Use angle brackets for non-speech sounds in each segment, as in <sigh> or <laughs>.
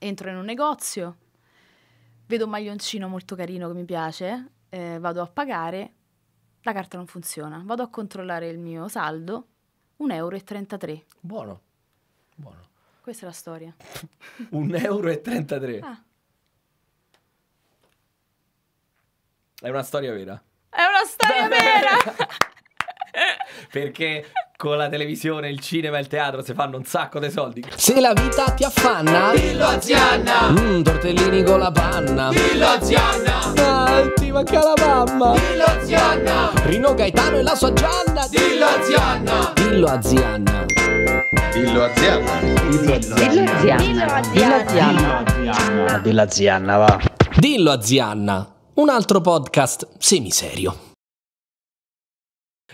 entro in un negozio, vedo un maglioncino molto carino che mi piace, eh, vado a pagare, la carta non funziona, vado a controllare il mio saldo, 1,33 euro. Buono, buono. Questa è la storia. 1,33 <laughs> euro. E Ah. È una storia vera. È una storia vera! <laughs> Perché con la televisione, il cinema e il teatro si fanno un sacco di soldi. Se la vita ti affanna, dillo a Zianna. Mm, tortellini con la panna, dillo a Zianna. Ah, ti manca la mamma, dillo a Zianna. Rino Gaetano e la sua Gianna, dillo a Zianna. Dillo a Zianna. Dillo a Zianna. Dillo a Zianna. Dillo a Zianna. Dillo a Zianna, va. Dillo a Zianna. Un altro podcast semiserio.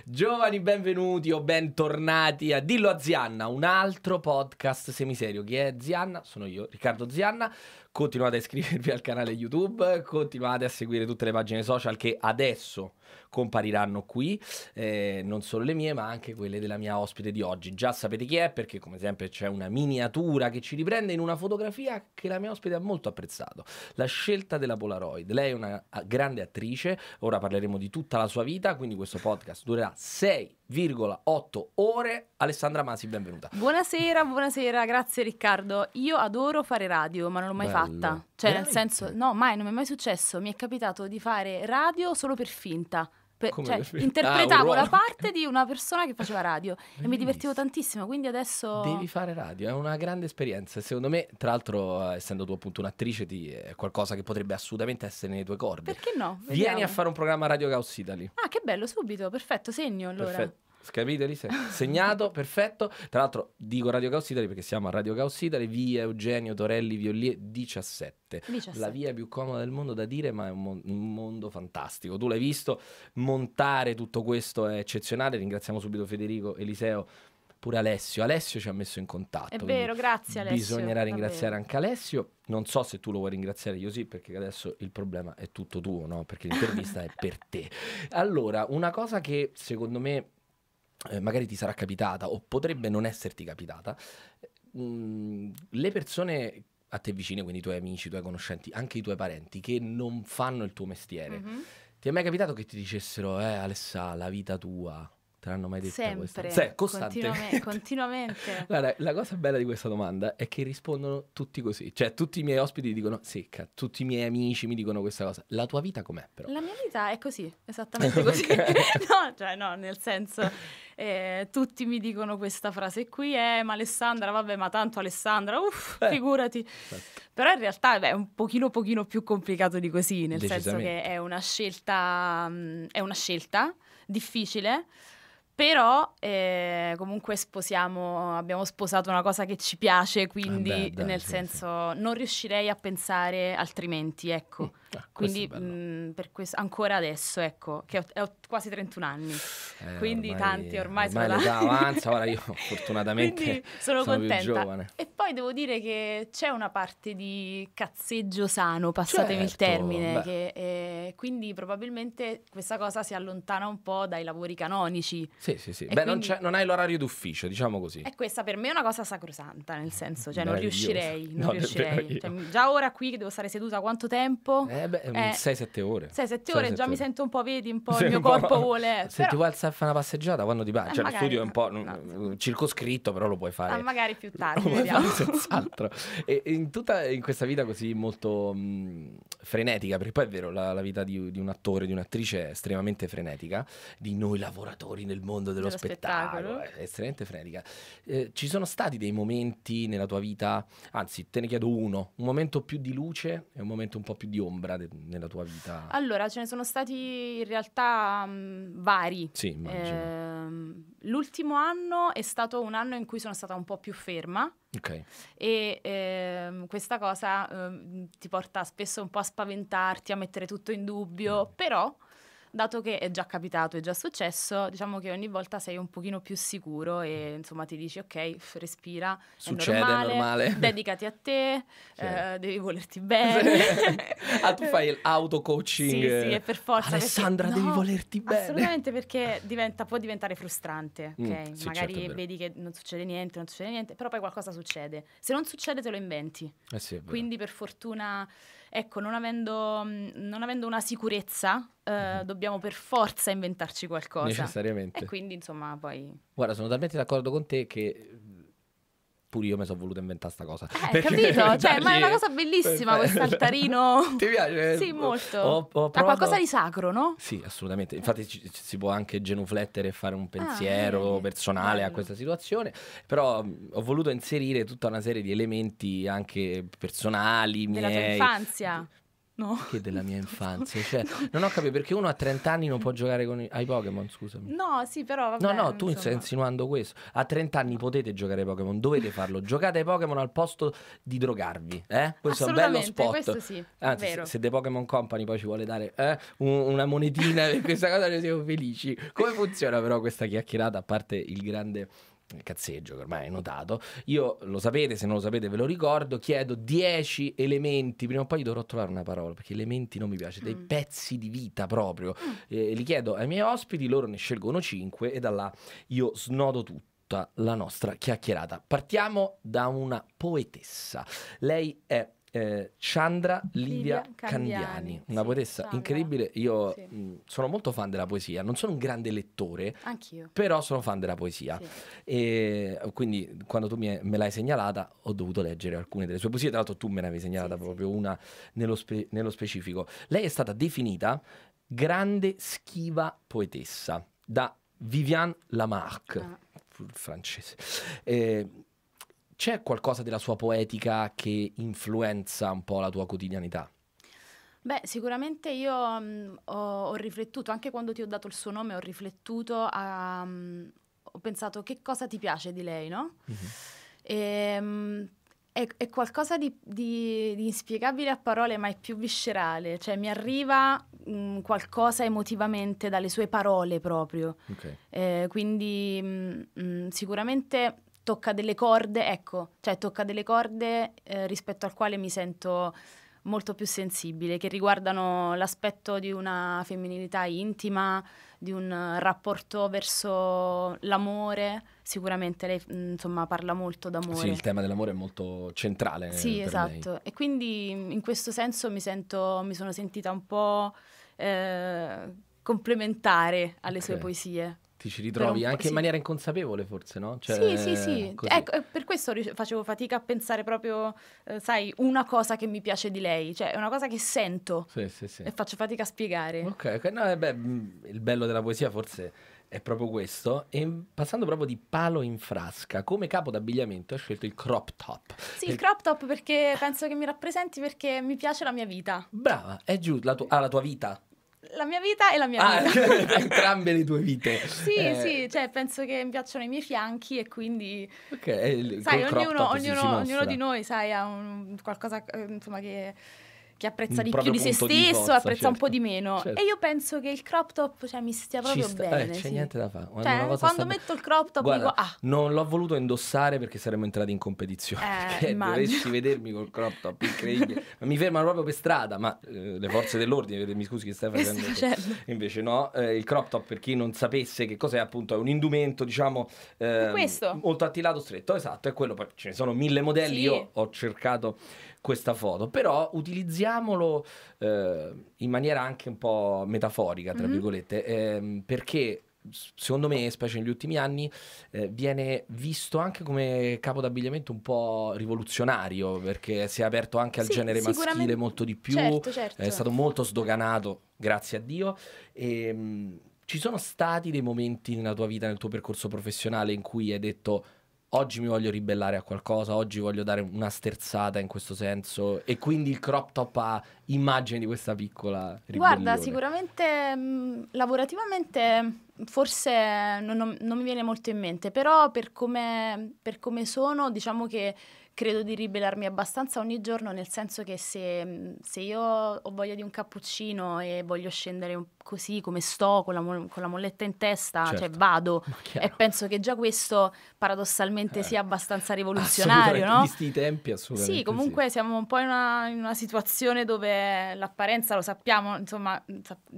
Giovani, benvenuti o bentornati a Dillo a Zianna, un altro podcast semiserio. Chi è Zianna? Sono io, Riccardo Zianna. Continuate a iscrivervi al canale YouTube, continuate a seguire tutte le pagine social che adesso compariranno qui, eh, non solo le mie ma anche quelle della mia ospite di oggi. Già sapete chi è perché come sempre c'è una miniatura che ci riprende in una fotografia che la mia ospite ha molto apprezzato, la scelta della Polaroid. Lei è una grande attrice, ora parleremo di tutta la sua vita, quindi questo podcast durerà 6,8 ore. Alessandra Masi, benvenuta. Buonasera, buonasera, grazie Riccardo. Io adoro fare radio, ma non l'ho mai Bello. fatta. Cioè, Veramente? nel senso, no, mai, non mi è mai successo. Mi è capitato di fare radio solo per finta. Per, cioè, interpretavo ah, la parte di una persona che faceva radio Bellissimo. <laughs> e mi divertivo tantissimo, quindi adesso... Devi fare radio, è una grande esperienza. Secondo me, tra l'altro, eh, essendo tu appunto un'attrice, ti, è qualcosa che potrebbe assolutamente essere nei tuoi cordi. Perché no? Vediamo. Vieni a fare un programma Radio Caos Italy. Ah, che bello, subito, perfetto, segno allora. Perfetto. Capite Lise? Segnato, <laughs> perfetto. Tra l'altro dico Radio Caos Italy perché siamo a Radio Caos Italy, via Eugenio Torelli Violie 17. 17. La via più comoda del mondo da dire, ma è un, mon- un, mondo fantastico. Tu l'hai visto, montare tutto questo è eccezionale. Ringraziamo subito Federico Eliseo. Pure Alessio, Alessio ci ha messo in contatto. È vero, grazie Alessio. Bisognerà ringraziare davvero. anche Alessio. Non so se tu lo vuoi ringraziare io sì, perché adesso il problema è tutto tuo, no? Perché l'intervista è per te. <laughs> Allora, una cosa che secondo me eh, magari ti sarà capitata o potrebbe non esserti capitata, eh, mh, le persone a te vicine, quindi i tuoi amici, i tuoi conoscenti, anche i tuoi parenti che non fanno il tuo mestiere, mm-hmm. ti è mai capitato che ti dicessero, eh Alessà, la vita tua, te l'hanno mai detta Sempre, questa? Sì, costantemente. <laughs> continuamente. Guarda, la cosa bella di questa domanda è che rispondono tutti così. Cioè, tutti i miei ospiti dicono secca, tutti i miei amici mi dicono questa cosa. La tua vita com'è però? La mia vita è così, esattamente <laughs> così. <laughs> no, cioè no, nel senso eh, tutti mi dicono questa frase qui, eh, ma Alessandra, vabbè, ma tanto Alessandra, uff, eh. figurati. Certo. Però in realtà beh, è un pochino, pochino più complicato di così, nel senso che è una scelta, mh, mm, è una scelta difficile, però eh, comunque sposiamo, abbiamo sposato una cosa che ci piace, quindi ah beh, dai, nel sì, senso sì. non riuscirei a pensare altrimenti, ecco. Mm. Quindi mh, mhmm, per questo, ancora adesso, ecco, che ho, ho quasi 31 anni, eh, quindi ormai, tanti ormai, ormai sono... l'età <laughs> avanza, ora io fortunatamente sono, sono contenta. più giovane. E poi devo dire che c'è una parte di cazzeggio sano, passatemi certo, il termine, che, eh, quindi probabilmente questa cosa si allontana un po' dai lavori canonici. Sì, sì, sì. E Beh, quindi... non, non, hai l'orario d'ufficio, diciamo così. E questa per me è una cosa sacrosanta, nel senso, cioè non riuscirei, non no, riuscirei. <laughs> Cioè, già ora qui che devo stare seduta quanto tempo? Eh, eh 6-7 mm, eh, ore. 6-7 ore, già mi sento un po', vedi, un po' Sei il mio corpo vuole... Se però... ti vuoi alzare a fare una passeggiata, quando ti va? Eh, cioè, lo studio è un po' no. circoscritto, però lo puoi fare. Ma eh, magari più tardi, vediamo. Senz'altro. e, in tutta in questa vita così molto mh, mm, frenetica, perché poi è vero, la, la vita di, di, un attore, di un'attrice è estremamente frenetica, di noi lavoratori nel mondo dello, dello spettacolo, spettacolo, è estremamente frenetica. Eh, ci sono stati dei momenti nella tua vita, anzi te ne chiedo uno, un momento più di luce e un momento un po' più di ombra celebrate nella tua vita? Allora, ce ne sono stati in realtà mh, mm, vari. Sì, immagino. Eh, l'ultimo anno è stato un anno in cui sono stata un po' più ferma. Ok. E ehm, questa cosa ehm, ti porta spesso un po' a spaventarti, a mettere tutto in dubbio, mm. però dato che è già capitato, è già successo, diciamo che ogni volta sei un pochino più sicuro e mm. insomma ti dici ok, respira, Succede, è normale, normale. <laughs> dedicati a te, sì. eh, devi volerti <laughs> bene. ah, tu fai l'auto-coaching. Sì, sì, è per forza. Alessandra, perché, devi no, volerti bene. Assolutamente perché diventa, può diventare frustrante, mm, ok? Mm, sì, certo, Magari certo, vedi che non succede niente, non succede niente, però poi qualcosa succede. Se non succede te lo inventi. Eh sì, Quindi per fortuna, ecco, non avendo, mm, non avendo una sicurezza eh, mhm. dobbiamo per forza inventarci qualcosa. Necessariamente. E quindi, insomma, poi... Guarda, sono talmente d'accordo con te che pure io mi sono voluto inventare questa cosa. Eh, capito? <laughs> Cioè, ma è una cosa bellissima questo altarino. <laughs> Ti piace? Sì, molto. Ho, ho provato... qualcosa di sacro, no? Sì, assolutamente. Infatti ci, si può anche genuflettere e fare un ah, pensiero ah, personale bello. a questa situazione, però ho voluto inserire tutta una serie di elementi anche personali, miei. Della tua infanzia. No. Che della mia <laughs> infanzia, cioè, no. non ho capito perché uno a 30 anni non può giocare con i, ai Pokémon, scusami. No, sì, però vabbè, No, no, tu insomma... stai insinuando questo. A 30 anni potete giocare ai Pokémon, dovete farlo. Giocate ai Pokémon al posto di drogarvi, eh? Questo è un bello spot. questo sì. Anzi, se, se The Pokémon Company poi ci vuole dare eh, una monetina per questa cosa noi siamo felici. Come funziona però questa chiacchierata a parte il grande cazzeggio che ormai è notato, io lo sapete, se non lo sapete ve lo ricordo, chiedo 10 elementi, prima o poi dovrò trovare una parola perché elementi non mi piace, dei mm. pezzi di vita proprio, mm. eh, li chiedo ai miei ospiti, loro ne scelgono 5 e da là io snodo tutta la nostra chiacchierata. Partiamo da una poetessa. Lei è eh, Chandra Livia, Livia Candiani, Candiani, una sì, poetessa Sandra. incredibile. Io sì. mh, mm, sono molto fan della poesia, non sono un grande lettore, Anch'io. però sono fan della poesia. Sì. E quindi quando tu mi, me l'hai segnalata ho dovuto leggere alcune delle sue poesie, tra l'altro tu me ne avevi segnalata proprio una nello, spe- nello specifico. Lei è stata definita grande schiva poetessa da Viviane Lamarck. Ah francese. Eh, c'è qualcosa della sua poetica che influenza un po' la tua quotidianità? Beh, sicuramente io mh, mm, ho, ho, riflettuto, anche quando ti ho dato il suo nome, ho riflettuto, a, mh, mm, ho pensato che cosa ti piace di lei, no? Mm-hmm. Ehm, e, mh, è, è, qualcosa di, di, di, inspiegabile a parole, ma è più viscerale, cioè mi arriva mm, qualcosa emotivamente dalle sue parole proprio. Okay. Eh, quindi sicuramente tocca delle corde, ecco, cioè tocca delle corde eh, rispetto al quale mi sento molto più sensibile, che riguardano l'aspetto di una femminilità intima, di un rapporto verso l'amore. Sicuramente lei mm, insomma parla molto d'amore. Sì, il tema dell'amore è molto centrale. Sì, esatto. Lei. E quindi mm, in questo senso mi, sento, mi sono sentita un po' eh, complementare alle okay. sue poesie ti ci ritrovi anche sì. in maniera inconsapevole forse, no? Cioè, sì, sì, sì. Ecco, per questo facevo fatica a pensare proprio, eh, sai, una cosa che mi piace di lei, cioè è una cosa che sento sì, sì, sì. e faccio fatica a spiegare. Ok, okay. No, eh, beh, mm, il bello della poesia forse è proprio questo. E passando proprio di palo in frasca, come capo d'abbigliamento ho scelto il crop top. Sì, il crop top perché penso che mi rappresenti perché mi piace la mia vita. Brava, è giusto, la, tu- ah, la tua vita la mia vita e la mia ah, vita. <laughs> <laughs> entrambe le tue vite. Sì, eh. sì, cioè penso che mi piacciono i miei fianchi e quindi... Ok, sai, ognuno, ognuno, ognuno, di noi, sai, ha un, qualcosa, eh, insomma, che che apprezza di più di se stesso, di apprezza certo. un po' certo, di meno. Certo. E io penso che il crop top cioè, mi stia proprio sta, bene. Eh, c'è niente da fare. Quando, cioè, quando sta... metto il crop top Guarda, dico, ah. Non l'ho voluto indossare perché saremmo entrati in competizione. Eh, <laughs> dovresti vedermi col crop top, incredibile. <laughs> mi fermano proprio per strada, ma eh, le forze dell'ordine, mi scusi che stai eh facendo. Certo. Invece no, eh, il crop top per chi non sapesse che cos'è appunto è un indumento, diciamo, eh, molto attilato stretto, esatto, è quello, poi ce ne sono mille modelli, sì. io ho cercato questa foto, però utilizziamolo eh, in maniera anche un po' metaforica, tra mm-hmm. virgolette, ehm, perché secondo me, specie negli ultimi anni, eh, viene visto anche come capo d'abbigliamento un po' rivoluzionario, perché si è aperto anche al sì, genere maschile molto di più, certo, certo. è stato molto sdoganato, grazie a Dio. E, ehm, mh, ci sono stati dei momenti nella tua vita, nel tuo percorso professionale, in cui hai detto oggi mi voglio ribellare a qualcosa, oggi voglio dare una sterzata in questo senso e quindi il crop top ha immagine di questa piccola ribellione. Guarda, sicuramente mh, lavorativamente forse non, non, non, mi viene molto in mente, però per come, per come sono diciamo che credo di ribellarmi abbastanza ogni giorno, nel senso che se, mm, se, io ho voglia di un cappuccino e voglio scendere così come sto, con la, con la molletta in testa, cioè certo. cioè vado. E penso che già questo paradossalmente eh. sia abbastanza rivoluzionario, no? Visti i tempi, assolutamente. Sì, comunque sì. siamo un po' in una, in una situazione dove l'apparenza, lo sappiamo, insomma...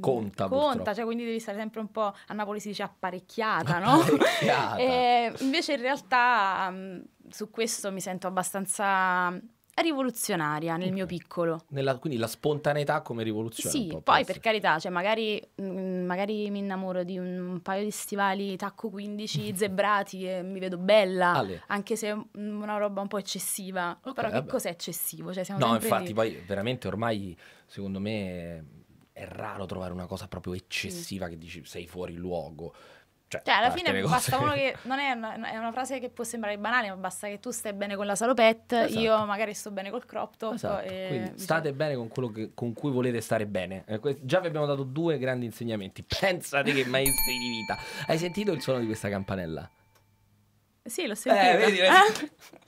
Conta, Conta, cioè, quindi devi stare sempre un po'... A Napoli si dice apparecchiata, apparecchiata. no? <laughs> e invece in realtà... Um, su questo mi sento abbastanza rivoluzionaria nel okay. mio piccolo. Nella, quindi la spontaneità come rivoluzione. Sì, po', poi per carità, cioè magari, mm, magari, mi innamoro di un, paio di stivali tacco 15 <laughs> zebrati e mi vedo bella, Ale. anche se è una roba un po' eccessiva. Okay, Però vabbè. che cos'è eccessivo? Cioè, no, infatti lì. poi veramente ormai secondo me è raro trovare una cosa proprio eccessiva mm. che dici sei fuori luogo. Cioè, cioè alla fine basta uno che. Non è una, è una, frase che può sembrare banale, ma basta che tu stai bene con la salopette, esatto. io magari sto bene col crop top. Esatto. E, state bene con quello che, con cui volete stare bene. Eh, que- già vi abbiamo dato due grandi insegnamenti. <laughs> Pensate che maestri di vita. Hai sentito il suono di questa campanella? Sì, l'ho eh, sentito. Eh, vedi, vedi.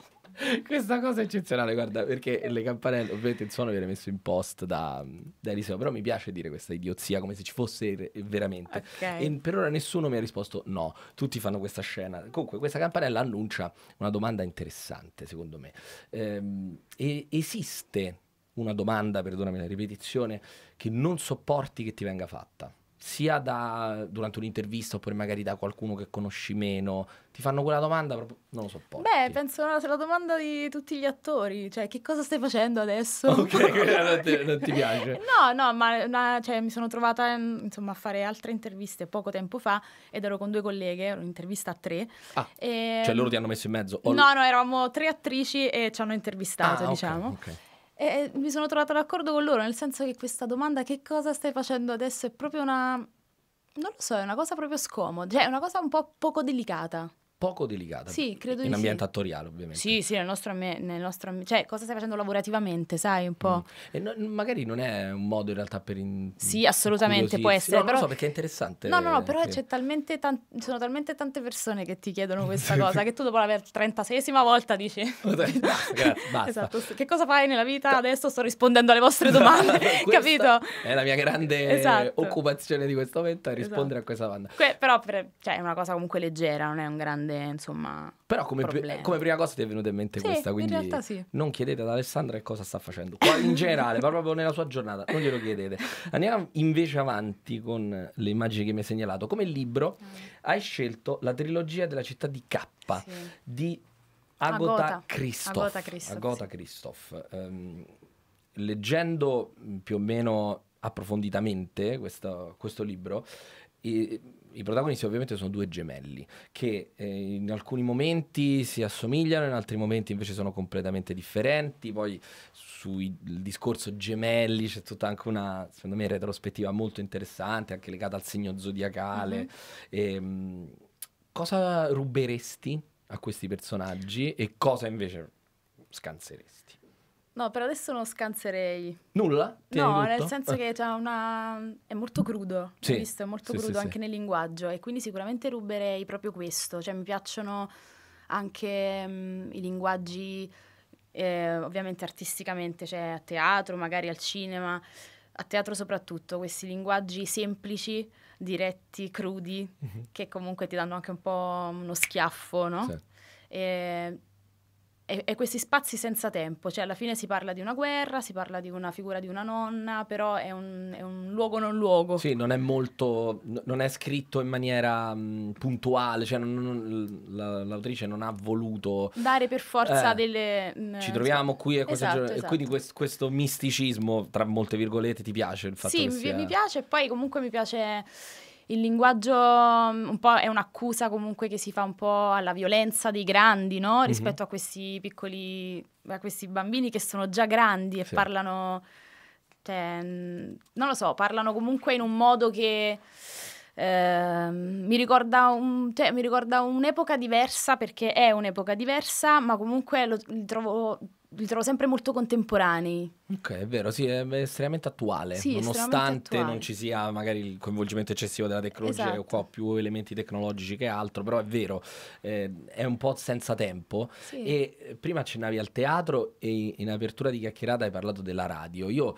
<laughs> <laughs> Questa cosa è eccezionale, guarda, perché le campanelle, ovviamente il suono viene messo in post da, da Eliseo, però mi piace dire questa idiozia come se ci fosse veramente. Okay. E per ora nessuno mi ha risposto no, tutti fanno questa scena. Comunque questa campanella annuncia una domanda interessante, secondo me. Ehm, esiste una domanda, perdonami la ripetizione, che non sopporti che ti venga fatta? sia da, durante un'intervista oppure magari da qualcuno che conosci meno, ti fanno quella domanda, proprio non lo sopporto. Beh, penso sia la domanda di tutti gli attori, cioè che cosa stai facendo adesso? Ok, non ti, <laughs> non ti piace. no, no, ma una, cioè, mi sono trovata insomma, a fare altre interviste poco tempo fa ed ero con due colleghe, un'intervista a tre. Ah, e... Cioè loro ti hanno messo in mezzo? O... No, no, eravamo tre attrici e ci hanno intervistato, ah, diciamo. Okay, okay. E mi sono trovata d'accordo con loro, nel senso che questa domanda che cosa stai facendo adesso è proprio una... non lo so, è una cosa proprio scomoda, cioè è una cosa un po' poco delicata poco delicata. Sì, credo In ambiente sì. attoriale, ovviamente. Sì, sì, nel nostro, nel nostro, Cioè, cosa stai facendo lavorativamente, sai, un po'... Mm. E no, magari non è un modo in realtà per... In, sì, assolutamente, può essere. No, però... non lo so, perché è interessante. No, no, no, però c'è talmente tan- sono talmente tante persone che ti chiedono questa <laughs> cosa che tu dopo la 36esima volta dici... <laughs> Grazie, <laughs> esatto, basta. Esatto, che cosa fai nella vita? Adesso sto rispondendo alle vostre domande, capito? È la mia grande esatto. occupazione di questo momento, rispondere esatto. a questa domanda. Que- però per, cioè, è una cosa comunque leggera, non è un grande grande, insomma. Però come, pr- come prima cosa ti è venuta in mente sì, questa, quindi in realtà sì. non chiedete ad Alessandra che cosa sta facendo. Poi in generale, proprio nella sua giornata, non glielo chiedete. Andiamo invece avanti con le immagini che mi hai segnalato. Come libro mm. hai scelto la trilogia della città di K sì. di Agota, Christoph. Agota Christoph. Agota Christoph. Um, leggendo più o meno approfonditamente questo, questo libro, e, i protagonisti ovviamente sono due gemelli che eh, in alcuni momenti si assomigliano, in altri momenti invece sono completamente differenti, poi sul discorso gemelli c'è tutta anche una, secondo me, retrospettiva molto interessante, anche legata al segno zodiacale. Mm-hmm. E, ehm, mh, cosa ruberesti a questi personaggi e cosa invece scanseresti? No, per adesso non scanserei. Nulla? no, nel senso eh. che cioè, una... è molto crudo, sì. visto? È molto sì, crudo sì, anche nel linguaggio e quindi sicuramente ruberei proprio questo. Cioè mi piacciono anche mh, mm, i linguaggi, eh, ovviamente artisticamente, cioè a teatro, magari al cinema, a teatro soprattutto, questi linguaggi semplici, diretti, crudi, mm-hmm. che comunque ti danno anche un po' uno schiaffo, no? E e, e, questi spazi senza tempo, cioè alla fine si parla di una guerra, si parla di una figura di una nonna, però è un, è un luogo non luogo. Sì, non è molto, non è scritto in maniera mh, mm, puntuale, cioè non, non, la, l'autrice non ha voluto... Dare per forza eh, delle... Mh, mm, ci troviamo qui e esatto, gio- esatto. quindi quest, questo misticismo, tra molte virgolette, ti piace il fatto sì, che sia... Sì, mi piace e poi comunque mi piace il linguaggio mm, un po' è un'accusa comunque che si fa un po' alla violenza dei grandi, no? Mhm. Rispetto mm-hmm. a questi piccoli, a questi bambini che sono già grandi e sì. parlano, cioè, mm, non lo so, parlano comunque in un modo che... Eh, mi, ricorda un, cioè, mi ricorda un'epoca diversa perché è un'epoca diversa, ma comunque lo, li trovo li trovo sempre molto contemporanei. Ok, è vero, sì, è estremamente attuale, sì, nonostante estremamente attuale. non ci sia magari il coinvolgimento eccessivo della tecnologia, esatto. qua più elementi tecnologici che altro, però è vero, eh, è un po' senza tempo. Sì. E eh, prima accennavi al teatro e in apertura di chiacchierata hai parlato della radio. Io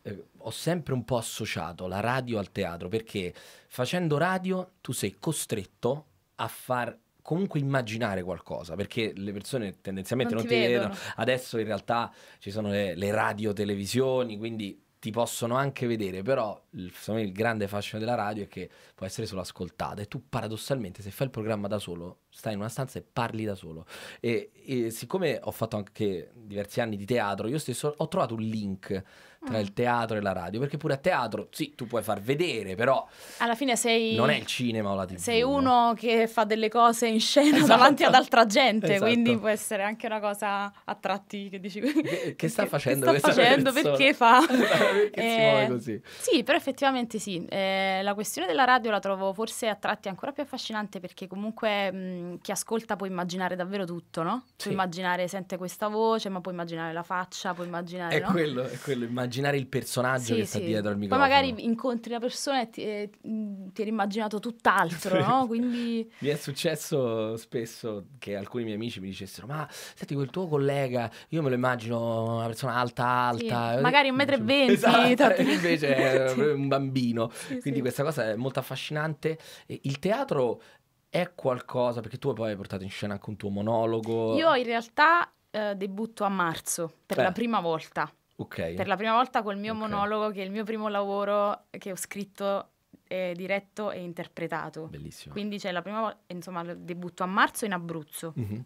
eh, ho sempre un po' associato la radio al teatro perché facendo radio tu sei costretto a far comunque immaginare qualcosa perché le persone tendenzialmente non, non ti, vedono. vedono. adesso in realtà ci sono le, le radio televisioni quindi ti possono anche vedere, però il, me, il, grande fascino della radio è che può essere solo ascoltata e tu paradossalmente se fai il programma da solo stai in una stanza e parli da solo e, e siccome ho fatto anche diversi anni di teatro io stesso ho trovato un link tra mm. il teatro e la radio, perché pure a teatro, sì, tu puoi far vedere, però alla fine sei non è il cinema o la TV. Sei uno no? che fa delle cose in scena esatto. davanti ad altra gente, esatto. quindi può essere anche una cosa a tratti che dici che, che <laughs> sta facendo che sta facendo persona? perché fa <laughs> <laughs> perché eh, si muove così. Sì, però effettivamente sì, eh, la questione della radio la trovo forse a tratti ancora più affascinante perché comunque mh, chi ascolta può immaginare davvero tutto, no? Può immaginare, sente questa voce, ma può immaginare la faccia, può immaginare È no? quello, è quello, immaginare immaginare il personaggio sì, che sta dietro al microfono. Poi magari incontri la persona e ti, eh, ti eri immaginato tutt'altro, <laughs> no? Quindi... mi è successo spesso che alcuni miei amici mi dicessero ma senti quel tuo collega, io me lo immagino una persona alta, alta. Sì. Eh, magari un metro e venti. Esatto, <laughs> invece è <laughs> un bambino. Quindi questa cosa è molto affascinante. Il teatro è qualcosa, perché tu poi hai portato in scena anche un tuo monologo. Io in realtà eh, debutto a marzo per Beh. la eh. prima volta. Okay. Per la prima volta col mio okay. monologo, che è il mio primo lavoro che ho scritto, eh, diretto e interpretato. Bellissimo. Quindi c'è la prima volta, insomma, debutto a marzo in Abruzzo. Mm-hmm.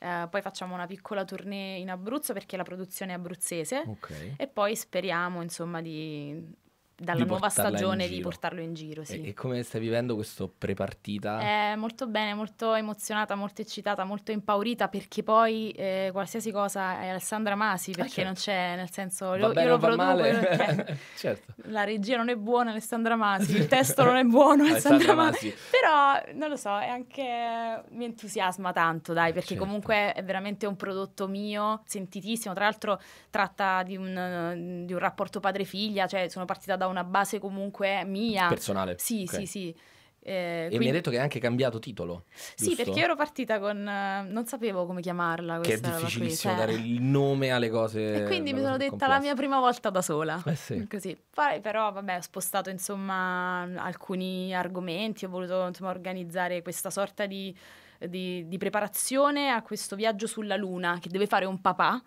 Uh, poi facciamo una piccola tournée in Abruzzo perché la produzione è abruzzese okay. e poi speriamo insomma di dalla nuova stagione di portarlo in giro. Sì. E, e, come stai vivendo questo prepartita? Eh, molto bene, molto emozionata, molto eccitata, molto impaurita perché poi eh, qualsiasi cosa è Alessandra Masi ah, perché ah, certo. non c'è, nel senso, lo, bene, io lo produco. Male. <laughs> certo. La regia non è buona, Alessandra Masi, il <laughs> testo non è buono, Alessandra Masi. Però non lo so, è anche mi entusiasma tanto, dai, perché certo. comunque è veramente un prodotto mio, sentitissimo. Tra l'altro tratta di un, di un rapporto padre-figlia, cioè sono partita da una base comunque mia. Personale. Sì, okay. sì, sì. Eh, e quindi... mi hai detto che hai anche cambiato titolo. Giusto? Sì, perché ero partita con... Eh, non sapevo come chiamarla. Questa Che è difficilissimo qui, cioè dare il nome alle cose. E quindi mi sono detta complessa. la mia prima volta da sola. Eh sì. Così. Poi però, vabbè, ho spostato insomma alcuni argomenti, ho voluto insomma, organizzare questa sorta di, di, di preparazione a questo viaggio sulla Luna che deve fare un papà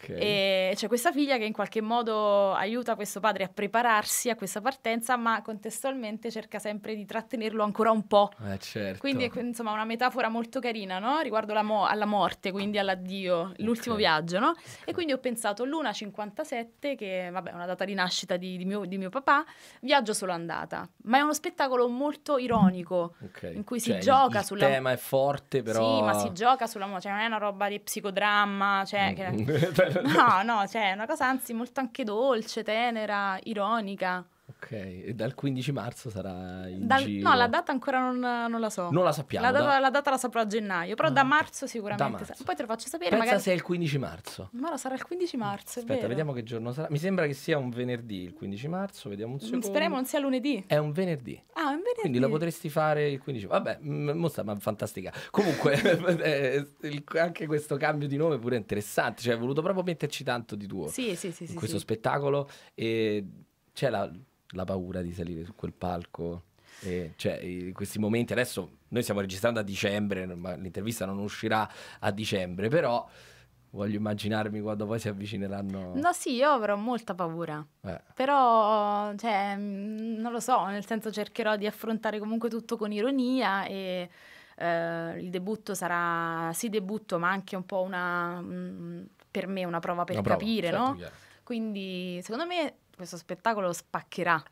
Okay. E c'è questa figlia che in qualche modo aiuta questo padre a prepararsi a questa partenza, ma contestualmente cerca sempre di trattenerlo ancora un po'. Eh, certo. Quindi è insomma una metafora molto carina no? riguardo mo- alla morte, quindi all'addio, l'ultimo viaggio. No? Okay. E quindi ho pensato l'una 57, che vabbè, è una data di nascita di, di, mio, di, mio, papà, viaggio solo andata. Ma è uno spettacolo molto ironico in cui cioè, si gioca il, sulla... Il tema è forte, però... Sì, ma si gioca sulla... Cioè, non è una roba di psicodramma, cioè... Mm. Che... <laughs> <laughs> no, no, cioè è una cosa anzi molto anche dolce, tenera, ironica. Ok, e dal 15 marzo sarà in dal, No, la data ancora non, non, la so. Non la sappiamo. La data da... la, data la saprò a gennaio, però ah, da marzo sicuramente. Da marzo. Poi te lo faccio sapere. Pensa magari... se è il 15 marzo. Ma sarà il 15 marzo, Aspetta, vediamo che giorno sarà. Mi sembra che sia un venerdì il 15 marzo, vediamo un mm, secondo. Speriamo non sia lunedì. È un venerdì. Ah, è un venerdì. Quindi lo potresti fare il 15 Vabbè, mm, mo sta, ma fantastica. Comunque, <laughs> eh, anche questo cambio di nome pure è interessante, cioè hai voluto proprio metterci tanto di tuo. Sì, sì, sì. In sì, questo sì. spettacolo e c'è la la paura di salire su quel palco. E, cioè, questi momenti adesso noi stiamo registrando a dicembre, ma l'intervista non uscirà a dicembre, però voglio immaginarmi quando poi si avvicineranno. No, sì, io avrò molta paura. Eh. Però, cioè, mm, non lo so, nel senso cercherò di affrontare comunque tutto con ironia e eh, il debutto sarà sì debutto, ma anche un po' una mh, mm, per me una prova per una capire, certo, no? Chiaro. Quindi, secondo me questo spettacolo spaccherà.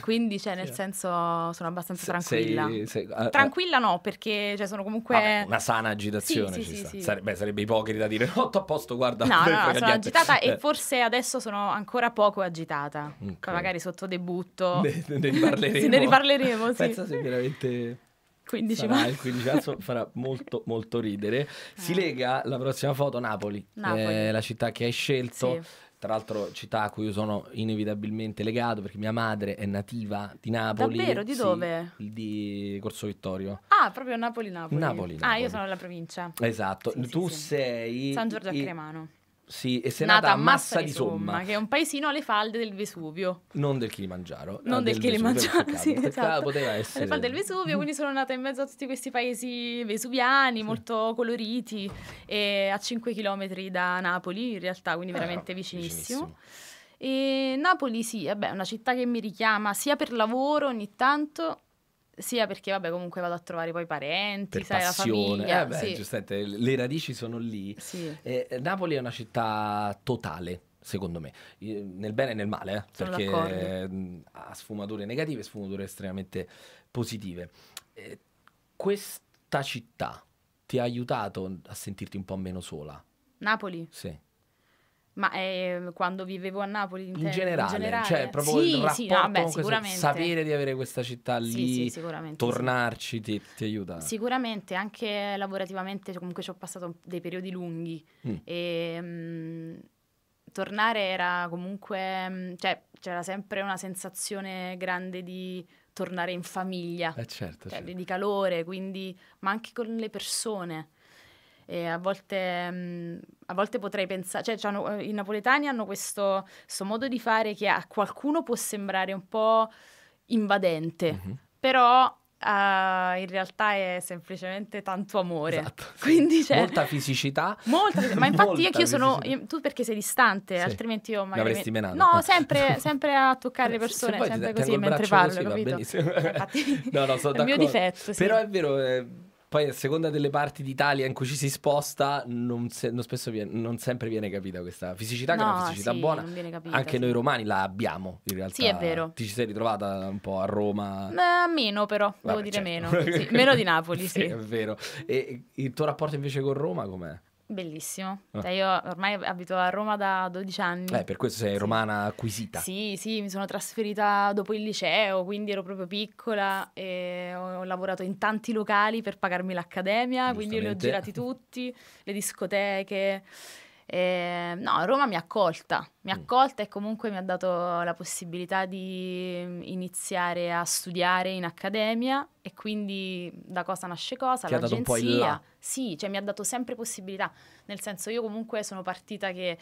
<laughs> Quindi, cioè, nel senso, sono abbastanza tranquilla. Sei, sei, uh, tranquilla no, perché cioè, sono comunque... Vabbè, una sana agitazione sì, ci sì, sta. Sì, Sare- beh, sarebbe ipocrita dire, no, oh, a posto, guarda. No, no, no sono agitata eh. e forse adesso sono ancora poco agitata. Okay. magari sotto debutto... <laughs> Ne, ne riparleremo. <laughs> ne riparleremo, sì. Pensa se veramente... 15 sarà il 15 marzo farà molto molto ridere. Si eh. lega la prossima foto Napoli, Napoli. Eh, la città che hai scelto. Sì tra l'altro città a cui io sono inevitabilmente legato perché mia madre è nativa di Napoli. Davvero? Di sì, dove? Di Corso Vittorio. Ah, proprio Napoli-Napoli. Napoli, Napoli. Ah, io sono della provincia. Esatto. Sì, tu sì, sei... San Giorgio a Cremano. Sì, e se nata, nata a Massa, Massa di Somma, Somma, che è un paesino alle falde del Vesuvio. Non del Kilimangiaro. Non ah, del, del Kilimangiaro, Vesuvio, sì, esatto. Poteva essere... Alle falde del Vesuvio, quindi sono nata in mezzo a tutti questi paesi vesuviani, sì. molto coloriti, a 5 km da Napoli in realtà, quindi ah, veramente vicinissimo. vicinissimo. E Napoli sì, è una città che mi richiama sia per lavoro ogni tanto sia perché, vabbè, comunque vado a trovare poi i parenti, per sai, passione. la eh, famiglia. Eh beh, sì. giustamente, le radici sono lì. Sì. Eh, Napoli è una città totale secondo me, nel bene e nel male, eh? perché mm, ha sfumature negative e sfumature estremamente positive. Eh, questa città ti ha aiutato a sentirti un po' meno sola? Napoli? Sì. Ma eh, quando vivevo a Napoli in, te- generale, in generale, cioè proprio sì, il rapporto sì, vabbè, sicuramente. sapere di avere questa città lì, sì, sì, tornarci ti, ti, aiuta. Sicuramente, anche lavorativamente comunque ci ho passato dei periodi lunghi mm. e ehm, mh, tornare era comunque, mm, cioè c'era sempre una sensazione grande di tornare in famiglia, eh certo, cioè, certo. di calore, quindi, ma anche con le persone e a volte, mh, mm, a volte potrei pensare, cioè, cioè, i napoletani hanno questo, questo, modo di fare che a qualcuno può sembrare un po' invadente, mm-hmm. però Uh, in realtà è semplicemente tanto amore. Esatto. <laughs> Quindi, cioè, molta fisicità. Molta, ma infatti molta io sono... Io, tu perché sei distante, sì. altrimenti io magari... L'avresti menato. No, sempre, <laughs> sempre a toccare le eh, persone, se, se sempre così mentre parlo, così, capito? Infatti, <laughs> no, no, sono d'accordo. Il mio difetto, sì. Però è vero... Eh poi a seconda delle parti d'Italia in cui ci si sposta, non, se, non, viene, non sempre viene capita questa fisicità, no, che è una fisicità sì, buona. Capita, Anche sì. noi romani la abbiamo in realtà. Sì, è vero. Ti ci sei ritrovata un po' a Roma? Eh, meno però, Vabbè, devo dire certo. meno. Sì, <laughs> meno di Napoli, sì. è vero. E il tuo rapporto invece con Roma com'è? Bellissimo. Ah. Cioè, io ormai abito a Roma da 12 anni. Eh, per questo sei sì. romana acquisita. Sì, sì, mi sono trasferita dopo il liceo, quindi ero proprio piccola e ho lavorato in tanti locali per pagarmi l'accademia, quindi li ho girati tutti, le discoteche. Eh, no, Roma mi ha accolta, mi ha mm. accolta e comunque mi ha dato la possibilità di mm, iniziare a studiare in accademia e quindi da cosa nasce cosa, Ti l'agenzia. Sì, cioè mi ha dato sempre possibilità, nel senso io comunque sono partita che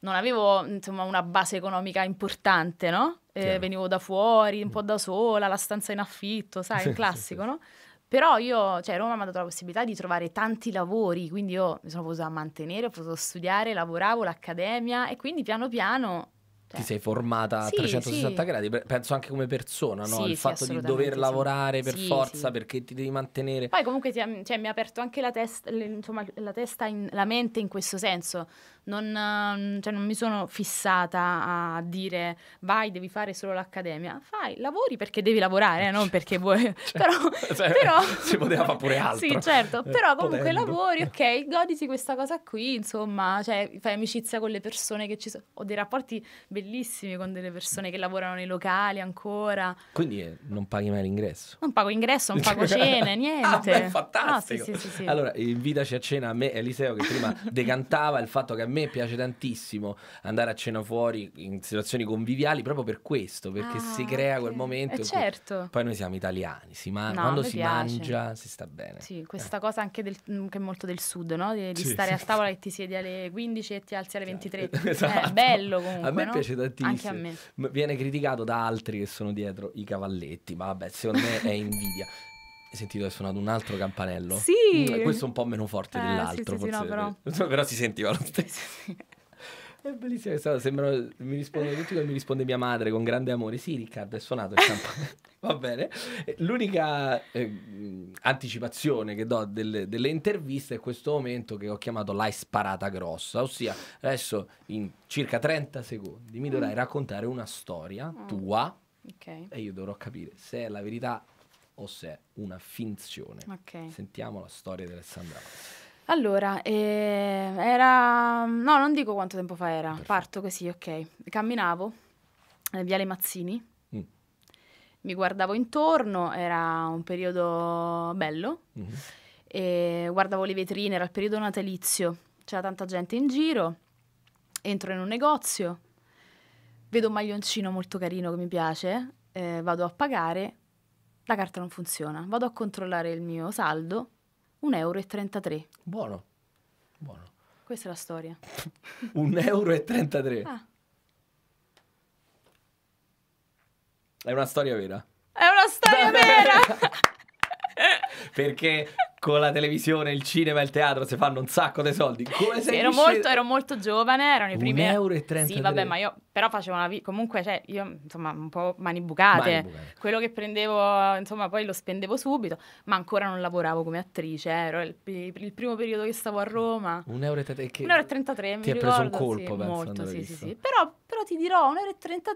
non avevo insomma, una base economica importante, no? Eh, venivo da fuori, un mm. po' da sola, la stanza in affitto, sai, il <laughs> classico, no? Però io, cioè Roma mi ha dato la possibilità di trovare tanti lavori, quindi io mi sono potuta mantenere, ho potuto studiare, lavoravo, l'accademia e quindi piano piano ti cioè sei formata sì, a 360 sì. gradi, penso anche come persona, no? sì, il fatto di dover lavorare per forza perché ti devi mantenere. Poi comunque ti, cioè, mi ha aperto anche la testa, insomma, la, testa in, la mente in questo senso, non, mm, cioè non mi sono fissata a dire vai, devi fare solo l'accademia. Fai, lavori perché devi lavorare, eh, non perché vuoi. <laughs> Cioè, però, <laughs> cioè, però, <laughs> si poteva fare pure altro. Sì, certo, eh, però comunque Potendo. lavori, ok, goditi questa cosa qui, insomma, cioè, fai amicizia con le persone che ci sono. Ho dei rapporti bellissimi con delle persone che lavorano nei locali ancora. Quindi eh, non paghi mai l'ingresso? Non pago ingresso, non pago ah, cene, niente. ah, beh, fantastico. No, sì, sì, sì, allora, invitaci a cena a me e Eliseo che prima decantava il fatto che a me piace tantissimo andare a cena fuori in situazioni conviviali proprio per questo, perché ah, si crea okay. quel momento. Eh, certo. Poi noi siamo italiani, si man- no, quando si piace. mangia si sta bene. Sì, eh. questa eh. cosa anche del, mm, che è molto del sud, no? di, di sì, stare sì. a tavola e ti siedi alle 15 e ti alzi alle 23. Esatto. <laughs> Eh, esatto. bello comunque. A me no? piace tantissimo. Anche a me. Viene criticato da altri che sono dietro i cavalletti, ma vabbè, secondo me è invidia. Hai sentito che è suonato un altro campanello? Sì! Mm, questo è un po' meno forte eh, dell'altro, sì, sì, forse. Sì, no, eh, però... <laughs> però... si sentiva lo <laughs> stesso. È bellissimo, questa cosa, sembrano, mi rispondono tutti come mi risponde mia madre con grande amore. Sì, Riccardo, è suonato il campanello. <laughs> Va bene. Eh, l'unica eh, mm, anticipazione che do delle, delle, interviste è questo momento che ho chiamato l'hai sparata grossa, ossia adesso in circa 30 secondi mi dovrai mm. raccontare una storia tua okay. e io dovrò capire se è la verità o se è una finzione. Okay. Sentiamo la storia di Alessandra. Allora, eh, era... No, non dico quanto tempo fa era, Perfetto. parto così, ok. Camminavo, eh, Le Mazzini, mm. mi guardavo intorno, era un periodo bello, mm -hmm. e guardavo le vetrine, era il periodo natalizio, c'era tanta gente in giro, entro in un negozio, vedo un maglioncino molto carino che mi piace, eh, vado a pagare, la carta non funziona. Vado a controllare il mio saldo, 1,33 euro. Buono, buono. Questa è la storia. 1,33 <laughs> euro. Ah. È una storia vera. È una storia vera! <laughs> Perché con la televisione, il cinema e il teatro si fanno un sacco di soldi. Come sei ero, molto, ero molto giovane, erano i primi... 1,33 euro. E 33. sì, vabbè, ma io però facevo una vita... Comunque, cioè, io, insomma, un po' mani bucate. mani bucate. Quello che prendevo, insomma, poi lo spendevo subito, ma ancora non lavoravo come attrice. Eh. Ero il, il, primo periodo che stavo a Roma. 1,33 euro. E te... che... 1,33 euro. E 33, ti ha preso un colpo, sì, molto, sì, sì, sì. Però, però ti dirò, 1,33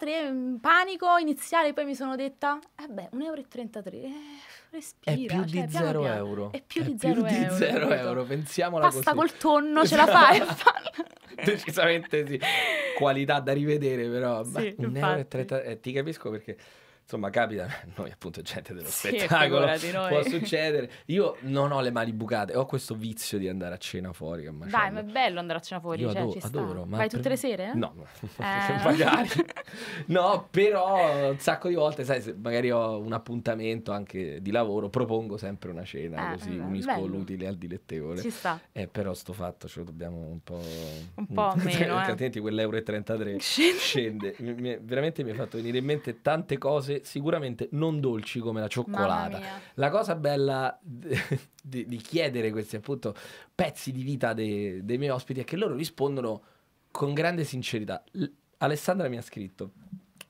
euro, mm, panico iniziale, poi mi sono detta, eh beh, 1,33 euro... Eh respira. È più cioè, di cioè, 0 piano, euro. È più, è di, più di 0 euro. euro. Pensiamola Pasta così. col tonno, ce la <laughs> fai Decisamente sì. Qualità da rivedere però. Sì, Beh, un euro e 30... Eh, ti capisco perché insomma capita, <laughs> noi appunto gente dello sì, spettacolo, può succedere. Io non ho le mani bucate, ho questo vizio di andare a cena fuori. Che Dai, ma è bello andare a cena fuori, Io cioè, adoro, adoro ma Vai per... tutte le sere? No, <laughs> eh. magari. <laughs> no, però un sacco di volte, sai, se magari ho un appuntamento anche di lavoro, propongo sempre una cena, eh, così beh, eh, unisco bello. l'utile al dilettevole. Ci sta. Eh, però sto fatto, ce lo dobbiamo un po'... Un mm, po' meno, eh. Attenti, quell'euro e 33 scende. scende. Mi, mi, veramente mi ha fatto venire in mente tante cose cose sicuramente non dolci come la cioccolata. La cosa bella <laughs> di, di, chiedere questi appunto pezzi di vita dei, dei miei ospiti è che loro rispondono con grande sincerità. L Alessandra mi ha scritto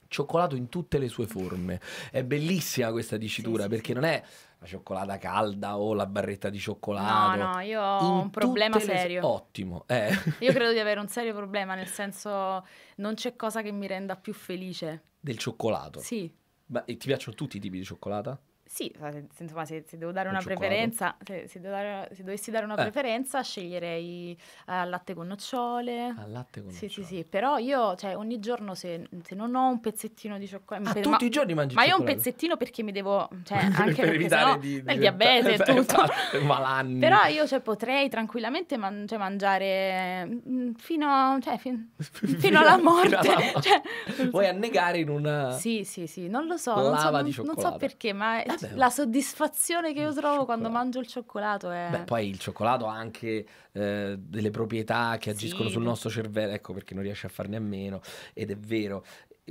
cioccolato in tutte le sue forme. È bellissima questa dicitura sì, perché sì. non è la cioccolata calda o la barretta di cioccolato. No, no, io ho in un problema serio. Le... Ottimo. Eh. <laughs> Io credo di avere un serio problema, nel senso non c'è cosa che mi renda più felice. Del cioccolato? Sì. Ma ti piacciono tutti i tipi di cioccolata? Sì, se, insomma, se, se, devo dare una cioccolato. preferenza, se, se, dare, se, dovessi dare una eh. preferenza, sceglierei eh, al uh, latte con nocciole. Al latte con sì, nocciole. Sì, sì, sì, però io, cioè, ogni giorno se, non ho un pezzettino di cioccolato... Ah, per, tutti ma, i giorni mangi Ma io ho un pezzettino perché mi devo... Cioè, <laughs> anche per evitare sennò, di... Il diabete e <laughs> tutto. Esatto, malanni. Però io, cioè, potrei tranquillamente man- cioè, mangiare mm, mm, fino, cioè, fin- <laughs> fino alla morte. Fino alla... cioè, Vuoi annegare in una... Sì, sì, sì, non lo so. Lava non so, di cioccolato. Non so perché, ma... Eh, sistema. La soddisfazione che io trovo cioccolato. quando mangio il cioccolato è... Beh, poi il cioccolato ha anche eh, delle proprietà che agiscono sì. sul nostro cervello, ecco perché non riesce a farne a meno, ed è vero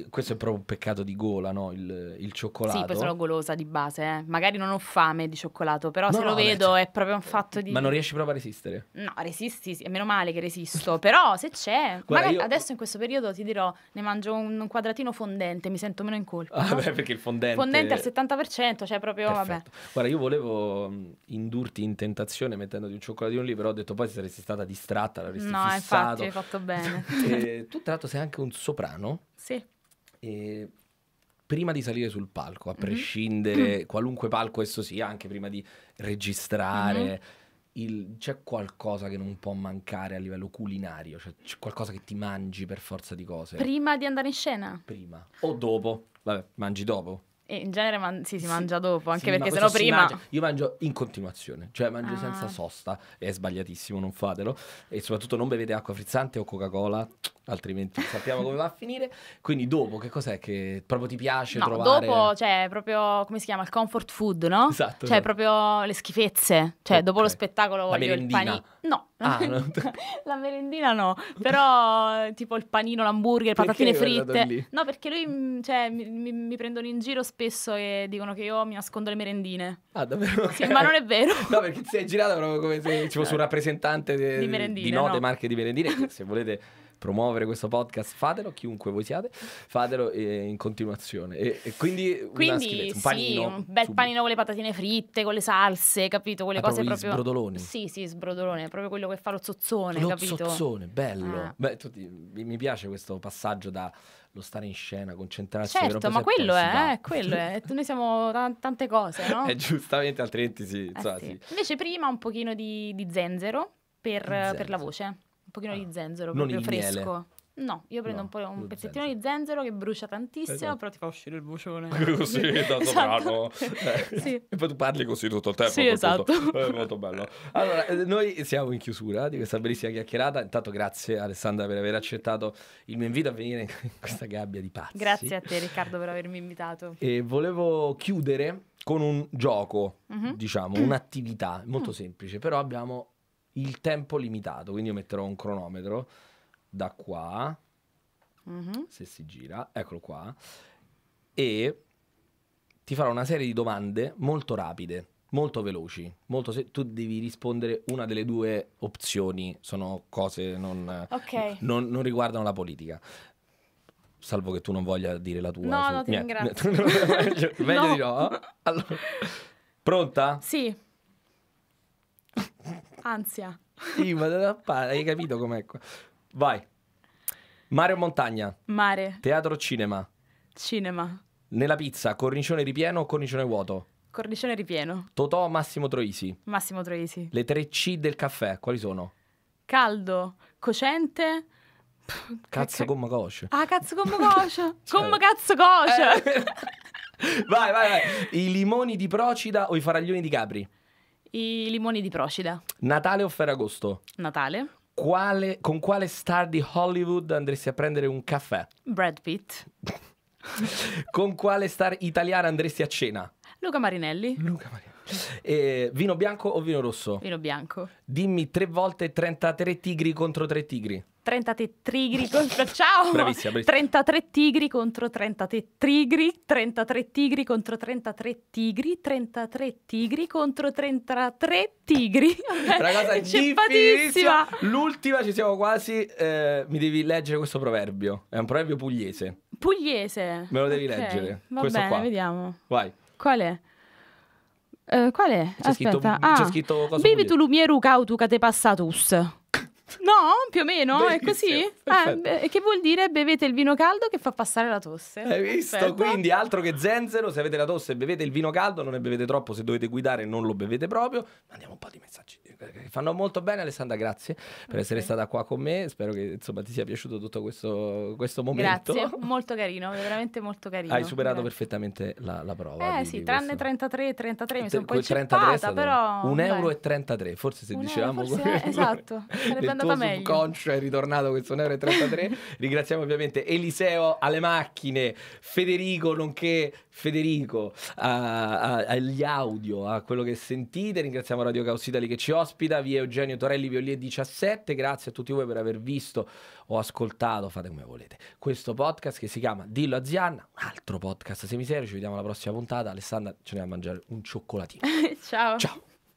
questo è proprio un peccato di gola, no? Il, il cioccolato. Sì, poi sono golosa di base, eh. magari non ho fame di cioccolato, però no, se no, lo vedo beh, cioè, è proprio un fatto di... Ma non riesci proprio a resistere? No, resisti, sì. meno male che resisto, <laughs> però se c'è... Guarda, io... adesso in questo periodo ti dirò, ne mangio un, quadratino fondente, mi sento meno in colpa. Ah, no? perché il fondente... Fondente al 70%, cioè proprio, Perfetto. vabbè. Guarda, io volevo mm, indurti in tentazione mettendoti un cioccolatino lì, però ho detto poi saresti stata distratta, l'avresti no, fissato. No, infatti, hai fatto bene. <laughs> e, <laughs> tu tra l'altro sei anche un soprano. Sì eh, prima di salire sul palco, a mhm. prescindere, mm -hmm. qualunque palco esso sia, anche prima di registrare, mhm. c'è qualcosa che non può mancare a livello culinario, cioè c'è qualcosa che ti mangi per forza di cose. Prima di andare in scena? Prima. O dopo. Vabbè, mangi dopo e in genere man- sì, si mangia dopo, anche sì, perché sennò prima... Mangia. Io mangio in continuazione, cioè mangio ah. senza sosta, è sbagliatissimo, non fatelo. E soprattutto non bevete acqua frizzante o Coca-Cola, altrimenti sappiamo come va a finire. Quindi dopo, che cos'è che proprio ti piace no, trovare? dopo, cioè, proprio, come si chiama, il comfort food, no? Esatto. Cioè, esatto. proprio le schifezze. Cioè, okay. Eh, dopo lo eh. spettacolo La voglio merendina. il panino. No, Ah, <laughs> no. la merendina no, però tipo il panino, l'hamburger, patatine fritte. No, perché lui mm, cioè, mi, mi, prendono in giro spesso e dicono che io mi nascondo le merendine. Ah, davvero? Okay. ma non è vero. No, perché ti sei girato proprio come se ci fosse un cioè, rappresentante de, di, merendine, di no, no. marche di merendine. Se volete promuovere questo podcast, fatelo, chiunque voi siate, fatelo eh, in continuazione. E, e quindi, quindi un panino. Sì, un bel subito. panino con le patatine fritte, con le salse, capito? Quelle ah, cose proprio... Sbrodoloni. Sì, sì, sbrodolone, proprio quello che fa lo zozzone, lo capito? Lo zozzone, bello. Ah. Beh, tutti, mi piace questo passaggio da lo stare in scena, concentrarsi certo, ma quello è, eh, quello è, noi siamo t- tante cose, no? <laughs> eh, giustamente, altrimenti sì, eh, so, sì. sì, Invece prima un pochino di, di zenzero per, zenzero. per la voce pochino ah, di zenzero, proprio fresco. Miele. No, io prendo no, un, po', un pezzettino zenzero. di zenzero che brucia tantissimo, esatto. però ti fa uscire il bucione. così, <laughs> tanto esatto. bravo. <laughs> Eh. Sì. E poi tu parli così tutto il tempo. Sì, esatto. Eh, è molto bello. Allora, eh, noi siamo in chiusura di questa bellissima chiacchierata. Intanto grazie Alessandra per aver accettato il mio invito a venire in <laughs> questa gabbia di pazzi. Grazie a te Riccardo per avermi invitato. E volevo chiudere con un gioco, mm-hmm. diciamo, un'attività molto mm. semplice, però abbiamo il tempo limitato, quindi io metterò un cronometro da qua, mm-hmm. se si gira, eccolo qua, e ti farò una serie di domande molto rapide, molto veloci, molto se- tu devi rispondere una delle due opzioni, sono cose non, okay. non, non riguardano la politica. Salvo che tu non voglia dire la tua. No, su... no, ti ringrazio. <laughs> meglio, meglio no. di <laughs> no. Allora, pronta? Sì. Ansia. Sì, ma da pare, hai capito com'è qua. Vai. Mare o montagna? Mare. Teatro o cinema? Cinema. Nella pizza, cornicione ripieno o cornicione vuoto? Cornicione ripieno. Totò o Massimo Troisi? Massimo Troisi. Le tre C del caffè, quali sono? Caldo, cocente... Cazzo gomma coscia. Ah, cazzo gomma coscia. <laughs> cioè... Gomma cazzo coscia. Eh. <laughs> vai, vai, vai. I limoni di Procida o i faraglioni di Capri? I limoni di Procida. Natale o Ferragosto? Natale. Quale, con quale star di Hollywood andresti a prendere un caffè? Brad Pitt. <laughs> con quale star italiana andresti a cena? Luca Marinelli. Luca Marinelli. <laughs> E vino bianco o vino rosso? Vino bianco. Dimmi tre volte 33 tigri contro 3 tigri. 33 tigri <laughs> contro... Ciao! Bravissima, bravissima. 33 tigri contro 33 tigri, 33 tigri contro 33 tigri, 33 tigri contro 33 tigri. <laughs> Una cosa difficilissima! L'ultima, ci siamo quasi, eh, mi devi leggere questo proverbio. È un proverbio pugliese. Pugliese? Me lo devi okay. leggere. Va questo bene, qua. vediamo. Vai. Qual è? Eh, qual è? C'è Aspetta. scritto, ah. scritto cosa Bibi tu lumieru cautu cate passatus. <laughs> No, più o meno, Benissimo, è così? Eh, che vuol dire bevete il vino caldo che fa passare la tosse. Hai visto? Perfetto. Quindi altro che zenzero, se avete la tosse bevete il vino caldo, non ne bevete troppo, se dovete guidare non lo bevete proprio. Mandiamo un po' di messaggi. Eh, fanno molto bene Alessandra, grazie per okay. essere stata qua con me, spero che insomma ti sia piaciuto tutto questo, questo momento. Grazie, molto carino, veramente molto carino. Hai superato grazie. perfettamente la, la, prova. Eh di, sì, di tranne questo. 33, 33 mi sono poi po' inceppata però... 1,33 euro, e 33, forse se un dicevamo... Euro, forse, è, eh, esatto, sarebbe andata meglio. Conscio è ritornato questo 1,33 euro. E 33. <laughs> Ringraziamo ovviamente Eliseo alle macchine, Federico nonché Federico, a, a, agli audio, a quello che sentite. Ringraziamo Radio Caos Italy che ci ospita, via Eugenio Torelli Violie 17. Grazie a tutti voi per aver visto o ascoltato, fate come volete, questo podcast che si chiama Dillo a Zianna, un altro podcast semiserio. Ci vediamo alla prossima puntata. Alessandra ce ne va a mangiare un cioccolatino. <laughs> Ciao. Ciao.